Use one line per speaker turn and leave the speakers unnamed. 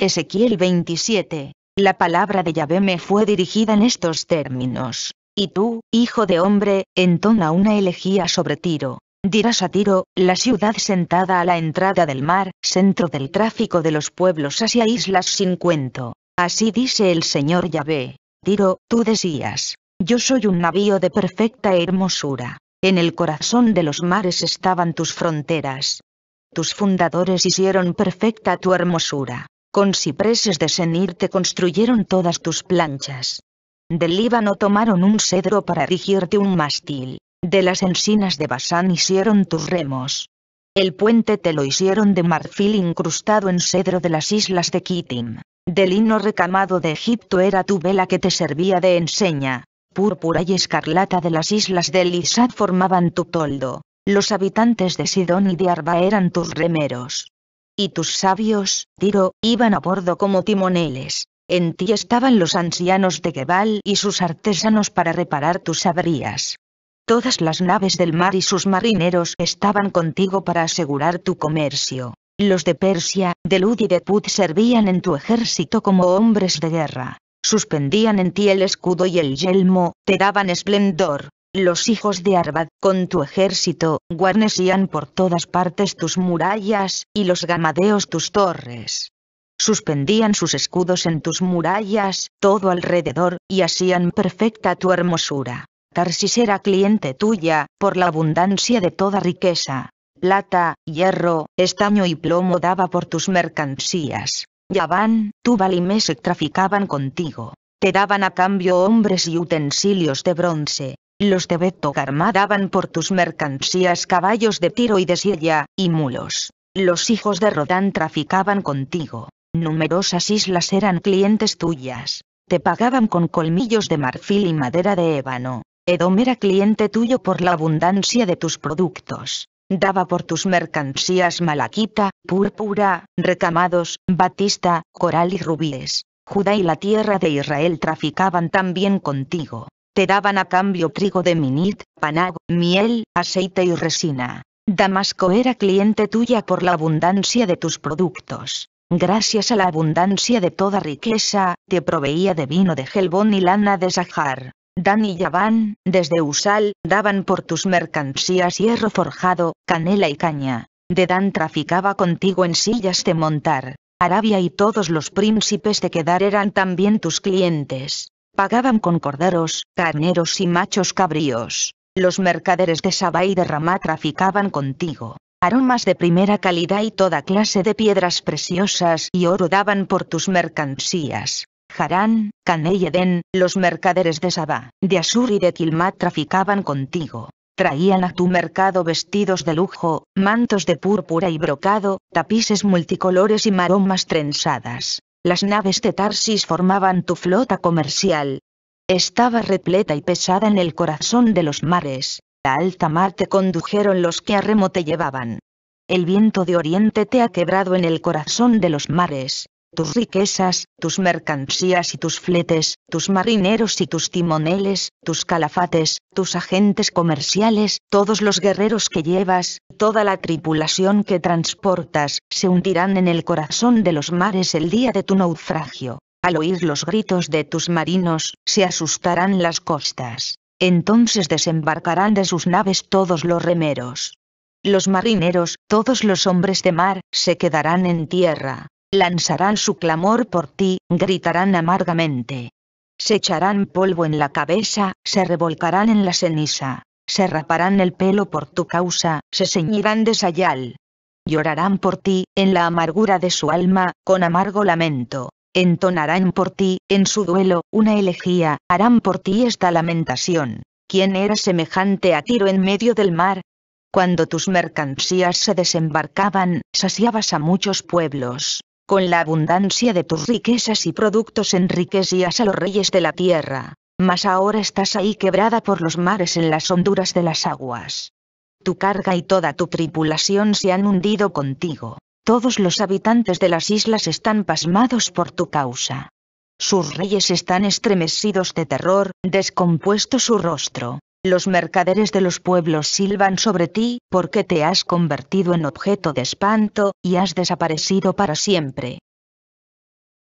Ezequiel 27. La palabra de Yahvé me fue dirigida en estos términos. Y tú, hijo de hombre, entona una elegía sobre Tiro. Dirás a Tiro, la ciudad sentada a la entrada del mar, centro del tráfico de los pueblos hacia islas sin cuento. Así dice el Señor Yahvé. Tiro, tú decías, yo soy un navío de perfecta hermosura. En el corazón de los mares estaban tus fronteras. Tus fundadores hicieron perfecta tu hermosura con cipreses de Senir te construyeron todas tus planchas. Del Líbano tomaron un cedro para erigirte un mástil, de las encinas de Basán hicieron tus remos. El puente te lo hicieron de marfil incrustado en cedro de las islas de Kittim, Del lino recamado de Egipto era tu vela que te servía de enseña, púrpura y escarlata de las islas de Elisad formaban tu toldo, los habitantes de Sidón y de Arba eran tus remeros y tus sabios, Tiro, iban a bordo como timoneles. En ti estaban los ancianos de Gebal y sus artesanos para reparar tus averías. Todas las naves del mar y sus marineros estaban contigo para asegurar tu comercio. Los de Persia, de Lud y de Put servían en tu ejército como hombres de guerra. Suspendían en ti el escudo y el yelmo, te daban esplendor, los hijos de Arvad, con tu ejército, guarnecían por todas partes tus murallas, y los gamadeos tus torres. Suspendían sus escudos en tus murallas, todo alrededor, y hacían perfecta tu hermosura. Tarsis era cliente tuya, por la abundancia de toda riqueza. Plata, hierro, estaño y plomo daba por tus mercancías. Yaván, Tubal y se traficaban contigo. Te daban a cambio hombres y utensilios de bronce, los de Beto daban por tus mercancías caballos de tiro y de silla, y mulos. Los hijos de Rodán traficaban contigo. Numerosas islas eran clientes tuyas. Te pagaban con colmillos de marfil y madera de ébano. Edom era cliente tuyo por la abundancia de tus productos. Daba por tus mercancías malaquita, púrpura, recamados, batista, coral y rubíes. Judá y la tierra de Israel traficaban también contigo. Te daban a cambio trigo de Minit, panag, miel, aceite y resina. Damasco era cliente tuya por la abundancia de tus productos. Gracias a la abundancia de toda riqueza, te proveía de vino de Gelbón y lana de Sahar. Dan y Yaván, desde Usal, daban por tus mercancías hierro forjado, canela y caña. De Dan traficaba contigo en sillas de montar. Arabia y todos los príncipes de Quedar eran también tus clientes pagaban con corderos, carneros y machos cabríos. Los mercaderes de Saba y de Ramá traficaban contigo. Aromas de primera calidad y toda clase de piedras preciosas y oro daban por tus mercancías. Harán, Cané y Edén, los mercaderes de Saba, de Asur y de Kilmat traficaban contigo. Traían a tu mercado vestidos de lujo, mantos de púrpura y brocado, tapices multicolores y maromas trenzadas. Las naves de Tarsis formaban tu flota comercial. Estaba repleta y pesada en el corazón de los mares. La alta mar te condujeron los que a remo te llevaban. El viento de oriente te ha quebrado en el corazón de los mares tus riquezas, tus mercancías y tus fletes, tus marineros y tus timoneles, tus calafates, tus agentes comerciales, todos los guerreros que llevas, toda la tripulación que transportas, se hundirán en el corazón de los mares el día de tu naufragio. Al oír los gritos de tus marinos, se asustarán las costas. Entonces desembarcarán de sus naves todos los remeros. Los marineros, todos los hombres de mar, se quedarán en tierra, lanzarán su clamor por ti, gritarán amargamente. Se echarán polvo en la cabeza, se revolcarán en la ceniza, se raparán el pelo por tu causa, se ceñirán de sayal. Llorarán por ti, en la amargura de su alma, con amargo lamento. Entonarán por ti, en su duelo, una elegía, harán por ti esta lamentación. ¿Quién era semejante a Tiro en medio del mar? Cuando tus mercancías se desembarcaban, saciabas a muchos pueblos con la abundancia de tus riquezas y productos enriquecías a los reyes de la tierra, mas ahora estás ahí quebrada por los mares en las honduras de las aguas. Tu carga y toda tu tripulación se han hundido contigo, todos los habitantes de las islas están pasmados por tu causa. Sus reyes están estremecidos de terror, descompuesto su rostro, los mercaderes de los pueblos silban sobre ti, porque te has convertido en objeto de espanto, y has desaparecido para siempre.